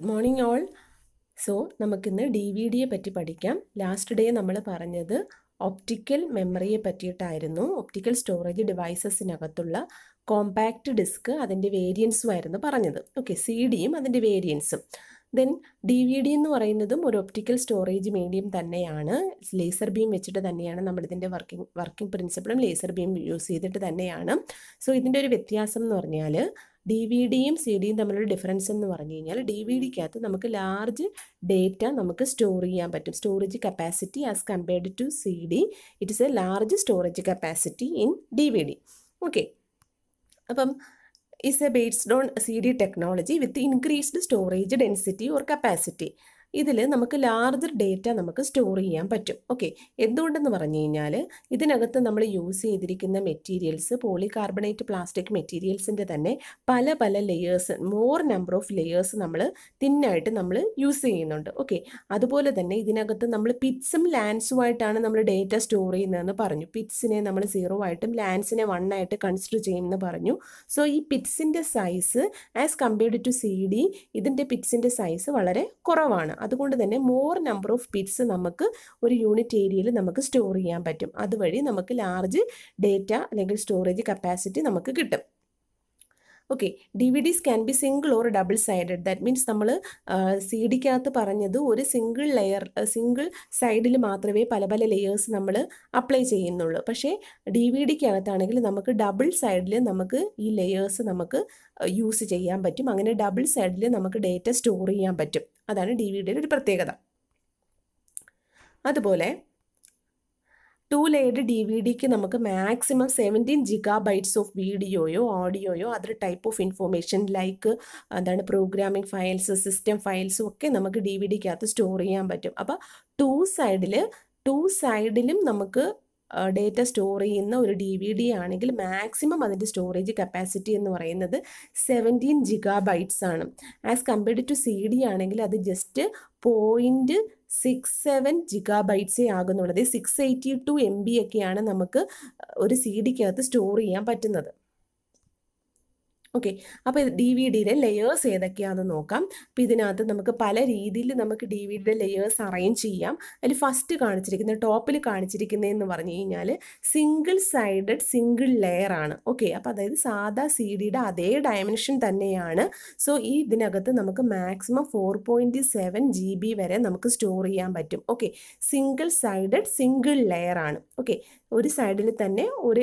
good morning all so നമുക്കിന്ന് D V ഡിയെ പറ്റി പഠിക്കാം ലാസ്റ്റ് ഡേ നമ്മൾ പറഞ്ഞത് ഒപ്റ്റിക്കൽ മെമ്മറിയെ പറ്റിയിട്ടായിരുന്നു ഒപ്റ്റിക്കൽ സ്റ്റോറേജ് ഡിവൈസസിനകത്തുള്ള കോമ്പാക്റ്റ് ഡിസ്ക് അതിൻ്റെ വേരിയൻസും ആയിരുന്നു പറഞ്ഞത് ഓക്കെ സി ഡിയും അതിൻ്റെ വേരിയൻസും ദെൻ ഡി വി ഡി എന്ന് പറയുന്നതും ഒരു ഒപ്റ്റിക്കൽ സ്റ്റോറേജ് മീഡിയം തന്നെയാണ് ലേസർ ബീം വെച്ചിട്ട് തന്നെയാണ് നമ്മളിതിൻ്റെ വർക്കിംഗ് വർക്കിംഗ് പ്രിൻസിപ്പിളും ലേസർ ബീം യൂസ് ചെയ്തിട്ട് തന്നെയാണ് സോ ഇതിൻ്റെ ഒരു വ്യത്യാസം എന്ന് പറഞ്ഞാൽ ഡി വി ഡിയും സി ഡിയും തമ്മിലുള്ള ഡിഫറൻസ് എന്ന് പറഞ്ഞു കഴിഞ്ഞാൽ ഡി വി ഡിക്കകത്ത് നമുക്ക് ലാർജ് ഡേറ്റ നമുക്ക് സ്റ്റോർ ചെയ്യാൻ പറ്റും storage capacity as compared to C D it is a large storage capacity in D V D okay അപ്പം is a based on C D technology with increased storage density or capacity ഇതിൽ നമുക്ക് larger data നമുക്ക് store ചെയ്യാൻ പറ്റും okay എന്തുകൊണ്ടെന്ന് പറഞ്ഞു കഴിഞ്ഞാൽ ഇതിനകത്ത് നമ്മൾ യൂസ് ചെയ്തിരിക്കുന്ന മെറ്റീരിയൽസ് പോളികാർബണേറ്റ് പ്ലാസ്റ്റിക് മെറ്റീരിയൽസിൻ്റെ തന്നെ പല പല layers more number of layers നമ്മൾ തിന്നായിട്ട് നമ്മൾ യൂസ് ചെയ്യുന്നുണ്ട് ഓക്കെ അതുപോലെ തന്നെ ഇതിനകത്ത് നമ്മൾ പിറ്റ്സും ലാൻസുമായിട്ടാണ് നമ്മൾ ഡേറ്റ സ്റ്റോർ ചെയ്യുന്നതെന്ന് പറഞ്ഞു പിറ്റ്സിനെ നമ്മൾ സീറോ ആയിട്ടും ലാൻസിനെ വൺ ആയിട്ട് കൺസിഡർ ചെയ്യുമെന്ന് പറഞ്ഞു സോ ഈ പിറ്റ്സിൻ്റെ size as compared to C D ഇതിൻ്റെ പിറ്റ്സിൻ്റെ സൈസ് വളരെ കുറവാണ് അതുകൊണ്ട് തന്നെ മോർ നമ്പർ ഓഫ് ബിറ്റ്സ് നമുക്ക് ഒരു യൂണിറ്റ് ഏരിയയിൽ നമുക്ക് സ്റ്റോർ ചെയ്യാൻ പറ്റും അതുവഴി നമുക്ക് ലാർജ് ഡേറ്റ അല്ലെങ്കിൽ സ്റ്റോറേജ് കപ്പാസിറ്റി നമുക്ക് കിട്ടും okay D V Ds can be single or double sided that means നമ്മൾ സി ഡിക്കകത്ത് പറഞ്ഞത് ഒരു സിംഗിൾ ലെയർ സിംഗിൾ സൈഡിൽ മാത്രമേ പല പല ലെയേഴ്സ് നമ്മൾ അപ്ലൈ ചെയ്യുന്നുള്ളൂ പക്ഷേ ഡി വി ഡിക്കകത്താണെങ്കിൽ നമുക്ക് ഡബിൾ സൈഡിൽ നമുക്ക് ഈ ലെയേഴ്സ് നമുക്ക് യൂസ് ചെയ്യാൻ പറ്റും അങ്ങനെ ഡബിൾ സൈഡിൽ നമുക്ക് ഡേറ്റ സ്റ്റോർ ചെയ്യാൻ പറ്റും അതാണ് ഡി വി ഡിയുടെ ഒരു പ്രത്യേകത അതുപോലെ ടു ലെയർഡ് ഡി വി ഡിക്ക് നമുക്ക് maximum seventeen gigabytes of വീഡിയോയോ ഓഡിയോയോ other type of information like എന്താണ് പ്രോഗ്രാമിംഗ് ഫയൽസ് സിസ്റ്റം ഫയൽസും ഒക്കെ നമുക്ക് ഡി വി ഡിക്കകത്ത് സ്റ്റോർ ചെയ്യാൻ പറ്റും അപ്പോൾ ടു സൈഡിൽ ടു സൈഡിലും നമുക്ക് ഡേറ്റ സ്റ്റോർ ചെയ്യുന്ന ഒരു ഡി വി ഡി ആണെങ്കിൽ മാക്സിമം അതിൻ്റെ സ്റ്റോറേജ് കപ്പാസിറ്റി എന്ന് പറയുന്നത് സെവൻറ്റീൻ ജിഗാ ബൈറ്റ്സ് ആണ് as compared to C D ആണെങ്കിൽ അത് just point six seven giga ബൈറ്റ്സേ ആകുന്നുള്ളത് six eighty two M B ഒക്കെയാണ് നമുക്ക് ഒരു സി ഡിക്കകത്ത് സ്റ്റോർ ചെയ്യാൻ പറ്റുന്നത് ഓക്കെ അപ്പോൾ ഇത് ഡി വി ഡിയിലെ ലെയേഴ്സ് ഏതൊക്കെയാണെന്ന് നോക്കാം അപ്പോൾ ഇതിനകത്ത് നമുക്ക് പല രീതിയിൽ നമുക്ക് ഡി വി ഡിയുടെ ലെയേഴ്സ് അറേഞ്ച് ചെയ്യാം അതിൽ ഫസ്റ്റ് കാണിച്ചിരിക്കുന്ന ടോപ്പിൽ കാണിച്ചിരിക്കുന്നതെന്ന് പറഞ്ഞു കഴിഞ്ഞാൽ സിംഗിൾ സൈഡഡ് സിംഗിൾ ലെയർ ആണ് ഓക്കെ അപ്പോൾ അതായത് സാധാ സി ഡിയുടെ അതേ ഡയമെൻഷൻ തന്നെയാണ് സോ ഈ ഇതിനകത്ത് നമുക്ക് maximum four point seven G B വരെ നമുക്ക് സ്റ്റോർ ചെയ്യാൻ പറ്റും okay single sided single layer ആണ് ഓക്കെ ഒരു സൈഡിൽ തന്നെ ഒരു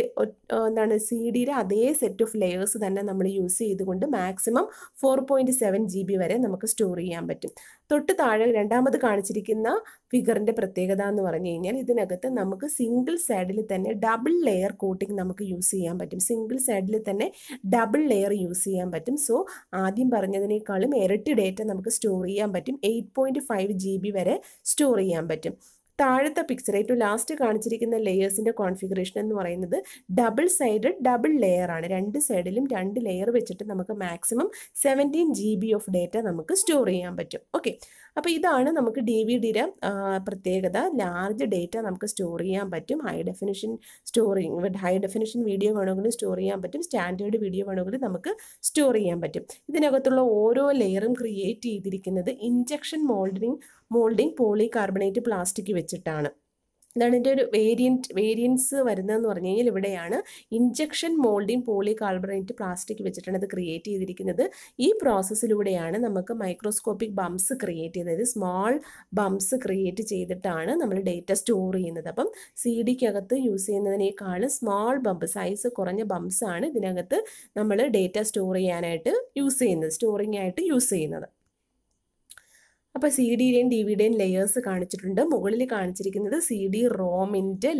എന്താണ് സി ഡിയുടെ അതേ സെറ്റ് ഓഫ് ലെയേഴ്സ് തന്നെ നമ്മൾ യൂസ് ചെയ്തുകൊണ്ട് maximum four point seven G B വരെ നമുക്ക് സ്റ്റോർ ചെയ്യാൻ പറ്റും തൊട്ട് താഴെ രണ്ടാമത് കാണിച്ചിരിക്കുന്ന ഫിഗറിൻ്റെ പ്രത്യേകത എന്ന് പറഞ്ഞു കഴിഞ്ഞാൽ ഇതിനകത്ത് നമുക്ക് സിംഗിൾ സൈഡിൽ തന്നെ ഡബിൾ ലെയർ കോട്ടിംഗ് നമുക്ക് യൂസ് ചെയ്യാൻ പറ്റും സിംഗിൾ സൈഡിൽ തന്നെ ഡബിൾ ലെയർ യൂസ് ചെയ്യാൻ പറ്റും സോ ആദ്യം പറഞ്ഞതിനേക്കാളും ഇരട്ടി ഡേറ്റ നമുക്ക് സ്റ്റോർ ചെയ്യാൻ പറ്റും eight point five G B വരെ സ്റ്റോർ ചെയ്യാൻ പറ്റും താഴത്തെ പിക്ചർ ഏറ്റവും ലാസ്റ്റ് കാണിച്ചിരിക്കുന്ന ലെയേഴ്സിൻ്റെ കോൺഫിഗറേഷൻ എന്ന് പറയുന്നത് ഡബിൾ സൈഡഡ് ഡബിൾ ലെയർ ആണ് രണ്ട് സൈഡിലും രണ്ട് ലെയർ വെച്ചിട്ട് നമുക്ക് maximum seventeen G B of data നമുക്ക് സ്റ്റോർ ചെയ്യാൻ പറ്റും ഓക്കെ അപ്പോൾ ഇതാണ് നമുക്ക് ഡി വി ഡിയുടെ പ്രത്യേകത ലാർജ് ഡേറ്റ നമുക്ക് സ്റ്റോർ ചെയ്യാൻ പറ്റും high definition storing high definition video വേണമെങ്കിലും സ്റ്റോർ ചെയ്യാൻ പറ്റും സ്റ്റാൻഡേർഡ് വീഡിയോ വേണമെങ്കിലും നമുക്ക് സ്റ്റോർ ചെയ്യാൻ പറ്റും ഇതിനകത്തുള്ള ഓരോ ലെയറും ക്രിയേറ്റ് ചെയ്തിരിക്കുന്നത് injection moulding moulding polycarbonate plastic വെച്ചിട്ടാണ് ഇതാണ് ഇതിൻ്റെ ഒരു വേരിയൻറ്റ് വേരിയൻസ് വരുന്നതെന്ന് പറഞ്ഞു കഴിഞ്ഞാൽ ഇവിടെയാണ് injection moulding polycarbonate plastic വെച്ചിട്ടാണ് ഇത് ക്രിയേറ്റ് ചെയ്തിരിക്കുന്നത് ഈ പ്രോസസ്സിലൂടെയാണ് നമുക്ക് മൈക്രോസ്കോപ്പിക് ബംസ് ക്രിയേറ്റ് ചെയ്യുന്നത് സ്മോൾ ബംസ് ക്രിയേറ്റ് ചെയ്തിട്ടാണ് നമ്മൾ ഡേറ്റ സ്റ്റോർ ചെയ്യുന്നത് അപ്പം സി ഡിക്കകത്ത് യൂസ് ചെയ്യുന്നതിനേക്കാൾ സ്മോൾ ബംബ് സൈസ് കുറഞ്ഞ ബംസാണ് ഇതിനകത്ത് നമ്മൾ ഡേറ്റ സ്റ്റോർ ചെയ്യാനായിട്ട് യൂസ് ചെയ്യുന്നത് സ്റ്റോറിംഗ് ആയിട്ട് യൂസ് ചെയ്യുന്നത് അപ്പോൾ സി ഡിയുടെയും ഡി വിയുടെയും ലെയേഴ്സ് കാണിച്ചിട്ടുണ്ട് മുകളിൽ കാണിച്ചിരിക്കുന്നത് സി ഡി റോമിൻ്റെ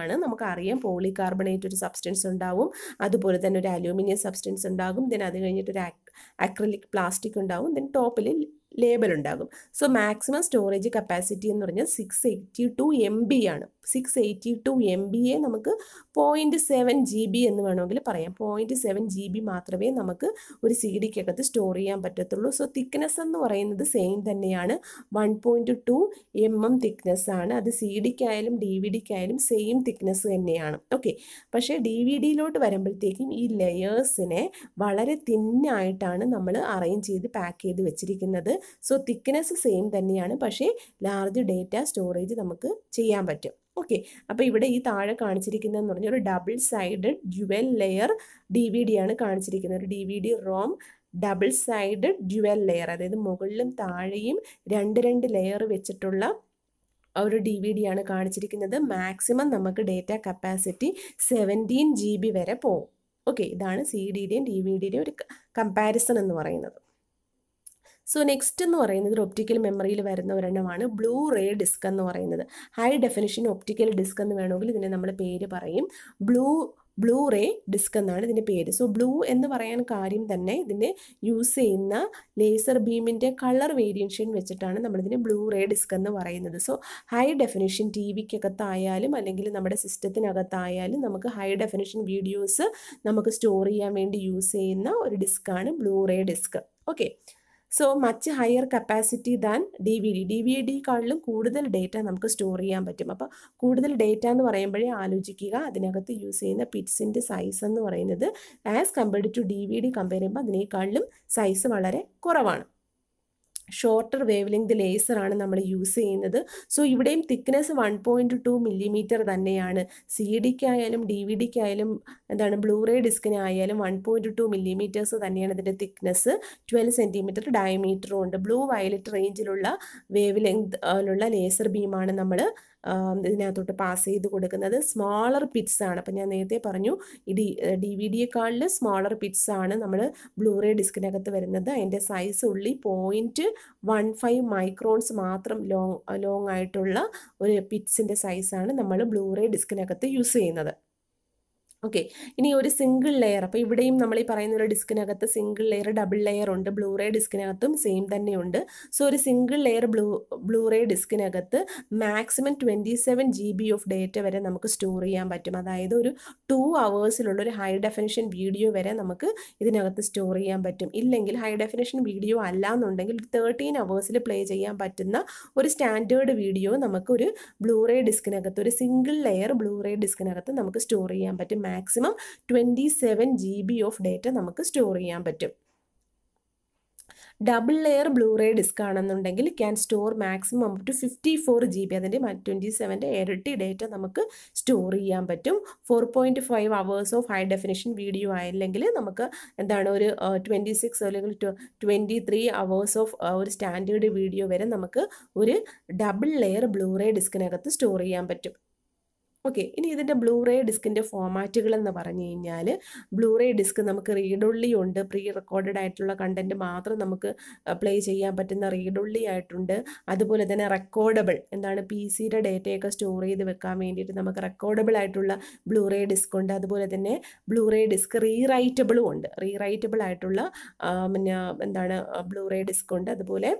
ആണ് നമുക്കറിയാം പോളികാർബണേറ്റ് ഒരു സബ്സ്റ്റൻസ് ഉണ്ടാവും അതുപോലെ തന്നെ ഒരു അലൂമിനിയം സബ്സ്റ്റൻസ് ഉണ്ടാകും ദെൻ അത് കഴിഞ്ഞിട്ട് ഒരു അക്രലിക് പ്ലാസ്റ്റിക് ഉണ്ടാവും ദെൻ ടോപ്പിൽ ലേബൽ ഉണ്ടാകും സോ മാക്സിമം സ്റ്റോറേജ് കപ്പാസിറ്റി എന്ന് പറഞ്ഞാൽ six eighty two M B ആണ് six eighty two M A നമുക്ക് പോയിൻറ്റ് സെവൻ ജി ബി എന്ന് വേണമെങ്കിൽ പറയാം പോയിൻറ്റ് സെവൻ ജി ബി മാത്രമേ നമുക്ക് ഒരു സി ഡിക്കകത്ത് സ്റ്റോർ ചെയ്യാൻ പറ്റത്തുള്ളൂ സോ തിക്നെസ് എന്ന് പറയുന്നത് സെയിം തന്നെയാണ് one point two M M thickness ആണ് അത് സി ഡിക്കായാലും ഡി വി ഡിക്കായാലും സെയിം തിക്നെസ് തന്നെയാണ് ഓക്കെ പക്ഷേ ഡി വി ഡിയിലോട്ട് വരുമ്പോഴത്തേക്കും ഈ ലെയേഴ്സിനെ വളരെ തിന്നായിട്ടാണ് നമ്മൾ അറേഞ്ച് ചെയ്ത് പാക്ക് ചെയ്ത് വെച്ചിരിക്കുന്നത് സോ തിക്നെസ് സെയിം തന്നെയാണ് പക്ഷേ ലാർജ് ഡേറ്റ സ്റ്റോറേജ് നമുക്ക് ചെയ്യാൻ പറ്റും ഓക്കെ അപ്പോൾ ഇവിടെ ഈ താഴെ കാണിച്ചിരിക്കുന്നതെന്ന് പറഞ്ഞാൽ ഒരു double sided dual layer D V D ആണ് കാണിച്ചിരിക്കുന്നത് ഒരു D V D ROM double side dual layer അതായത് മുകളിലും താഴെയും രണ്ട് രണ്ട് ലെയർ വെച്ചിട്ടുള്ള ഒരു ഡി വി ഡി ആണ് കാണിച്ചിരിക്കുന്നത് മാക്സിമം നമുക്ക് data capacity seventeen G B വരെ പോകും ഓക്കെ ഇതാണ് സി ഡിയും ഡി വി ഡിയുടെയും ഒരു കമ്പാരിസൺ എന്ന് പറയുന്നത് സോ നെക്സ്റ്റ് എന്ന് പറയുന്നത് ഒരു ഒപ്റ്റിക്കൽ മെമ്മറിയിൽ വരുന്ന ഒരെണ്ണമാണ് ബ്ലൂ റേ ഡിസ്ക് എന്ന് പറയുന്നത് ഹൈ ഡെഫിനിഷൻ ഒപ്റ്റിക്കൽ ഡിസ്ക് എന്ന് വേണമെങ്കിൽ ഇതിനെ നമ്മൾ പേര് പറയും ബ്ലൂ ബ്ലൂ റേ ഡിസ്ക് എന്നാണ് ഇതിൻ്റെ പേര് സോ ബ്ലൂ എന്ന് പറയാൻ കാര്യം തന്നെ ഇതിനെ യൂസ് ചെയ്യുന്ന ലേസർ ബീമിൻ്റെ കളർ വേരിയൻഷൻ വെച്ചിട്ടാണ് നമ്മളിതിന് ബ്ലൂ റേ ഡിസ്ക് എന്ന് പറയുന്നത് സോ ഹൈ ഡെഫിനിഷൻ ടി വിക്കകത്തായാലും അല്ലെങ്കിൽ നമ്മുടെ സിസ്റ്റത്തിനകത്തായാലും നമുക്ക് ഹൈ ഡെഫിനിഷൻ വീഡിയോസ് നമുക്ക് സ്റ്റോർ ചെയ്യാൻ വേണ്ടി യൂസ് ചെയ്യുന്ന ഒരു ഡിസ്ക്കാണ് Blu ray disc okay so much higher capacity than D V D D V ഡിക്കാളിലും കൂടുതൽ ഡേറ്റ നമുക്ക് സ്റ്റോർ ചെയ്യാൻ പറ്റും അപ്പോൾ കൂടുതൽ ഡേറ്റ എന്ന് പറയുമ്പോഴേ ആലോചിക്കുക അതിനകത്ത് യൂസ് ചെയ്യുന്ന പിറ്റ്സിൻ്റെ സൈസ് എന്ന് പറയുന്നത് as compared to D V D compare ചെയ്യുമ്പോൾ അതിനേക്കാളിലും സൈസ് വളരെ കുറവാണ് ഷോർട്ടർ വേവ് ലെങ്ത് ലേസറാണ് നമ്മൾ യൂസ് ചെയ്യുന്നത് സോ ഇവിടെയും thickness one point two millimetre തന്നെയാണ് സി ഡിക്കായാലും ഡി വി ഡിക്കായാലും എന്താണ് ബ്ലൂറേ ഡിസ്കിനായാലും വൺ പോയിൻറ്റ് ടു മില്ലിമീറ്റേഴ്സ് തന്നെയാണ് ഇതിൻ്റെ തിക്നെസ് ട്വൽവ് സെൻറ്റിമീറ്റർ ഡയമീറ്ററും ഉണ്ട് ബ്ലൂ വയലറ്റ് റേഞ്ചിലുള്ള വേവ് ലെങ്ത് ലേസർ ബീമാണ് നമ്മൾ ഇതിനകത്തോട്ട് പാസ് ചെയ്ത് കൊടുക്കുന്നത് സ്മോളർ പിറ്റ്സ് ആണ് അപ്പം ഞാൻ നേരത്തെ പറഞ്ഞു ഈ ഡി ഡി വി ഡിയെക്കാളിൽ സ്മോളർ പിറ്റ്സ് ആണ് നമ്മൾ ബ്ലൂറേ ഡിസ്കിനകത്ത് വരുന്നത് അതിൻ്റെ സൈസ് ഉള്ളി പോയിൻറ്റ് വൺ ഫൈവ് മൈക്രോൺസ് മാത്രം ലോങ് ലോങ് ആയിട്ടുള്ള ഒരു പിറ്റ്സിൻ്റെ സൈസാണ് നമ്മൾ ബ്ലൂറേ ഡിസ്കിനകത്ത് യൂസ് ചെയ്യുന്നത് ഓക്കെ ഇനി ഒരു സിംഗിൾ ലെയർ അപ്പോൾ ഇവിടെയും നമ്മൾ ഈ പറയുന്ന ഒരു ഡിസ്കിനകത്ത് സിംഗിൾ ലെയർ ഡബിൾ ലെയർ ഉണ്ട് ബ്ലൂറേ ഡിസ്കിനകത്തും സെയിം തന്നെയുണ്ട് സോ ഒരു സിംഗിൾ ലെയർ ബ്ലൂ ബ്ലൂറേ ഡിസ്കിനകത്ത് maximum twenty seven G B of data വരെ നമുക്ക് സ്റ്റോർ ചെയ്യാൻ പറ്റും അതായത് ഒരു ടു അവേഴ്സിലുള്ള ഒരു ഹൈ ഡെഫിനിഷൻ വീഡിയോ വരെ നമുക്ക് ഇതിനകത്ത് സ്റ്റോർ ചെയ്യാൻ പറ്റും ഇല്ലെങ്കിൽ ഹൈ ഡെഫിനിഷൻ വീഡിയോ അല്ല എന്നുണ്ടെങ്കിൽ തേർട്ടീൻ അവേഴ്സിൽ പ്ലേ ചെയ്യാൻ പറ്റുന്ന ഒരു സ്റ്റാൻഡേർഡ് വീഡിയോ നമുക്ക് ഒരു ബ്ലൂറേ ഡിസ്കിനകത്ത് ഒരു സിംഗിൾ ലെയർ ബ്ലൂറേ ഡിസ്കിനകത്ത് നമുക്ക് സ്റ്റോർ ചെയ്യാൻ പറ്റും maximum twenty seven G B of data നമുക്ക് സ്റ്റോർ ചെയ്യാൻ പറ്റും ഡബിൾ ലെയർ ബ്ലൂറേ ഡിസ്ക് ആണെന്നുണ്ടെങ്കിൽ can store maximum up to fifty four G B അതിൻ്റെ ട്വൻറ്റി സെവൻ്റെ ഇരട്ടി ഡേറ്റ നമുക്ക് സ്റ്റോർ ചെയ്യാൻ പറ്റും four point five hours of high definition video ആയില്ലെങ്കിൽ നമുക്ക് എന്താണ് ഒരു ട്വൻറ്റി സിക്സ് അല്ലെങ്കിൽ ട്വൻറ്റി ത്രീ അവേഴ്സ് ഓഫ് ഒരു സ്റ്റാൻഡേർഡ് വീഡിയോ വരെ നമുക്ക് ഒരു ഡബിൾ ലെയർ ബ്ലൂറേ ഡിസ്കിനകത്ത് സ്റ്റോർ ചെയ്യാൻ പറ്റും ഓക്കെ ഇനി ഇതിൻ്റെ ബ്ലൂറേ ഡിസ്കിൻ്റെ ഫോമാറ്റുകൾ എന്ന് പറഞ്ഞു കഴിഞ്ഞാൽ ബ്ലൂറേ ഡിസ്ക് നമുക്ക് റീഡുള്ളി ഉണ്ട് പ്രീ റെക്കോർഡഡ് ആയിട്ടുള്ള കണ്ടൻറ്റ് മാത്രം നമുക്ക് പ്ലേ ചെയ്യാൻ പറ്റുന്ന റീഡുള്ളി ആയിട്ടുണ്ട് അതുപോലെ തന്നെ റെക്കോർഡബിൾ എന്താണ് പി സിയുടെ ഡേറ്റയൊക്കെ സ്റ്റോർ ചെയ്ത് വെക്കാൻ വേണ്ടിയിട്ട് നമുക്ക് റെക്കോർഡബിൾ ആയിട്ടുള്ള ബ്ലൂറേ ഡിസ്ക് ഉണ്ട് അതുപോലെ തന്നെ ബ്ലൂറേ ഡിസ്ക് റീറൈറ്റബിളും ഉണ്ട് റീറൈറ്റബിൾ ആയിട്ടുള്ള പിന്നെ എന്താണ് ബ്ലൂറേ ഡിസ്ക് ഉണ്ട് അതുപോലെ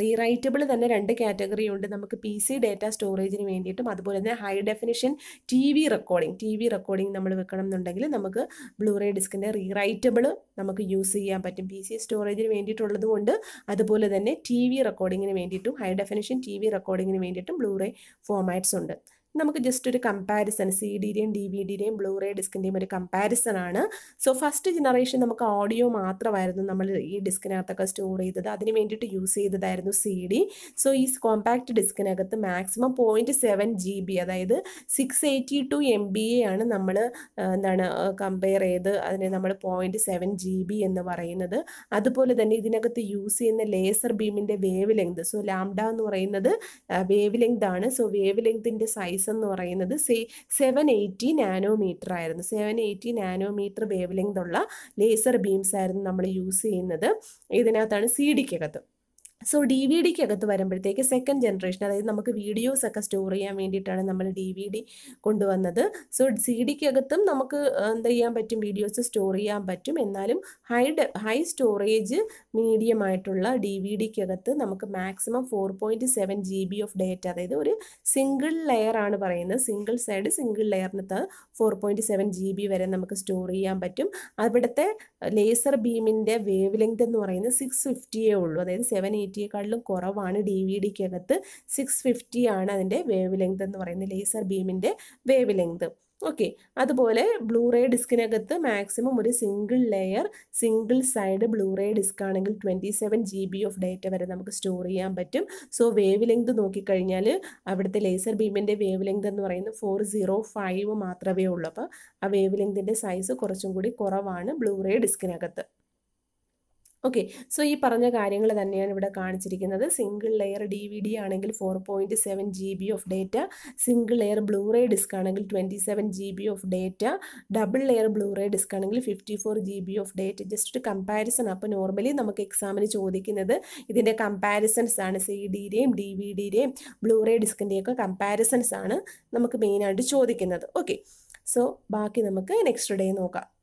റീറൈറ്റബിൾ തന്നെ രണ്ട് കാറ്റഗറി ഉണ്ട് നമുക്ക് പി സി ഡേറ്റ സ്റ്റോറേജിന് വേണ്ടിയിട്ടും അതുപോലെ തന്നെ high definition T V recording T V recording നമ്മൾ വെക്കണം എന്നുണ്ടെങ്കിൽ നമുക്ക് ബ്ലൂറേ ഡിസ്കിൻ്റെ റീറൈറ്റബിൾ നമുക്ക് യൂസ് ചെയ്യാൻ പറ്റും പി സി സ്റ്റോറേജിന് വേണ്ടിയിട്ടുള്ളത് കൊണ്ട് അതുപോലെ തന്നെ ടി വി റെക്കോർഡിങ്ങിന് വേണ്ടിയിട്ടും ഹൈ ഡെഫിനിഷൻ ടി വി റെക്കോർഡിങ്ങിന് വേണ്ടിയിട്ടും ബ്ലൂറേ ഫോമാറ്റ്സ് ഉണ്ട് നമുക്ക് ജസ്റ്റ് ഒരു കമ്പാരിസൺ സി ഡിയുടെയും ഡി വി ഡിയുടെയും ബ്ലൂറേ ഡിസ്കിൻ്റെയും ഒരു കമ്പാരിസൺ ആണ് സോ ഫസ്റ്റ് ജനറേഷൻ നമുക്ക് ഓഡിയോ മാത്രമായിരുന്നു നമ്മൾ ഈ ഡിസ്കിനകത്തൊക്കെ സ്റ്റോർ ചെയ്തത് അതിന് വേണ്ടിയിട്ട് യൂസ് ചെയ്തതായിരുന്നു സി ഡി സോ ഈ കോമ്പാക്റ്റ് ഡിസ്കിനകത്ത് maximum point seven G B അതായത് six eighty two M B എ ആണ് നമ്മൾ എന്താണ് കമ്പയർ ചെയ്ത് അതിനെ നമ്മൾ പോയിൻറ്റ് സെവൻ ജി ബി എന്ന് പറയുന്നത് അതുപോലെ തന്നെ ഇതിനകത്ത് യൂസ് ചെയ്യുന്ന ലേസർ ബീമിൻ്റെ വേവ് ലെങ്ത് സോ ലാംഡ എന്ന് പറയുന്നത് വേവ് ലെങ്ത് ആണ് സോ വേവ് ലെങ്തിൻ്റെ സൈസ് എന്ന് പറയുന്നത് സേ സെവൻ എയ്റ്റി നാനോമീറ്റർ ആയിരുന്നു seven eighty nanometre wave length ഉള്ള ലേസർ ബീംസ് ആയിരുന്നു നമ്മൾ യൂസ് ചെയ്യുന്നത് ഇതിനകത്താണ് സി ഡിക്കകത്ത് സോ ഡി വി ഡിക്ക് അകത്ത് വരുമ്പോഴത്തേക്ക് സെക്കൻഡ് ജനറേഷൻ അതായത് നമുക്ക് വീഡിയോസ് ഒക്കെ സ്റ്റോർ ചെയ്യാൻ വേണ്ടിയിട്ടാണ് നമ്മൾ ഡി വി ഡി കൊണ്ടുവന്നത് സോ സി ഡിക്ക് അകത്തും നമുക്ക് എന്ത് ചെയ്യാൻ പറ്റും വീഡിയോസ് സ്റ്റോർ ചെയ്യാൻ പറ്റും എന്നാലും ഹൈ ഹൈ സ്റ്റോറേജ് മീഡിയം ആയിട്ടുള്ള ഡി വി ഡിക്ക് അകത്ത് നമുക്ക് maximum four point seven G B of data അതായത് ഒരു സിംഗിൾ ലെയർ ആണ് പറയുന്നത് സിംഗിൾ സൈഡ് സിംഗിൾ ലെയറിനകത്ത് four point seven G B വരെ നമുക്ക് സ്റ്റോർ ചെയ്യാൻ പറ്റും അവിടുത്തെ ലേസർ ബീമിൻ്റെ വേവ് ലെങ്ത് എന്ന് പറയുന്നത് സിക്സ് ഫിഫ്റ്റിയേ ഉള്ളൂ അതായത് സെവൻ ഫിഫ്റ്റിയേക്കാളിലും കുറവാണ് ഡി വി ഡിക്കകത്ത് സിക്സ് ഫിഫ്റ്റി ആണ് അതിൻ്റെ വേവ് ലെങ്ത് എന്ന് പറയുന്നത് ലേസർ ബീമിൻ്റെ വേവ് ലെങ്ത് ഓക്കെ അതുപോലെ ബ്ലൂറേ ഡിസ്കിനകത്ത് മാക്സിമം ഒരു single layer single side Blu ray disc ആണെങ്കിൽ twenty seven G B of data വരെ നമുക്ക് സ്റ്റോർ ചെയ്യാൻ പറ്റും സോ വേവ് ലെങ്ത് നോക്കിക്കഴിഞ്ഞാൽ അവിടുത്തെ ലേസർ ബീമിൻ്റെ വേവ് ലെങ്ത് എന്ന് പറയുന്നത് ഫോർ സീറോ ഫൈവ് മാത്രമേ ഉള്ളൂ അപ്പോൾ ആ വേവ് ലെങ്തിൻ്റെ സൈസ് കുറച്ചും കൂടി കുറവാണ് ബ്ലൂറേ ഡിസ്കിനകത്ത് ഓക്കെ സോ ഈ പറഞ്ഞ കാര്യങ്ങൾ തന്നെയാണ് ഇവിടെ കാണിച്ചിരിക്കുന്നത് single layer D V D ആണെങ്കിൽ four point seven G B of data single layer Blu ray disc ആണെങ്കിൽ twenty seven G B of data double layer Blu ray disc ആണെങ്കിൽ fifty four G B of data just ഒരു comparison അപ്പോൾ normally നമുക്ക് എക്സാമിന് ചോദിക്കുന്നത് ഇതിൻ്റെ comparisons ആണ് C ഡിയുടെയും ഡി വി ഡിയുടെയും ബ്ലൂറേ ഡിസ്കിൻ്റെയൊക്കെ കമ്പാരിസൺസ് ആണ് നമുക്ക് മെയിനായിട്ട് ചോദിക്കുന്നത് ഓക്കെ സോ ബാക്കി നമുക്ക് നെക്സ്റ്റ് ഡേ നോക്കാം